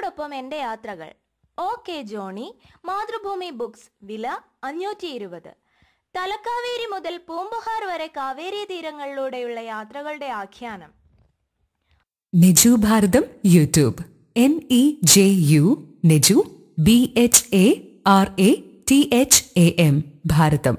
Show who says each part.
Speaker 1: എന്നോടൊപ്പം എൻ്റെ യാത്രകൾ ഒ കെ ജോണി മാതൃഭൂമി ബുക്സ് വില അഞ്ഞൂറ്റി ഇരുപത് തലക്കാവേരി മുതൽ പൂമ്പുഹാർ വരെ കാവേരി തീരങ്ങളിലൂടെയുള്ള യാത്രകളുടെ ആഖ്യാനം
Speaker 2: Neju Bharatham YouTube N E J
Speaker 3: U Neju B H A R A T H A M Bharatam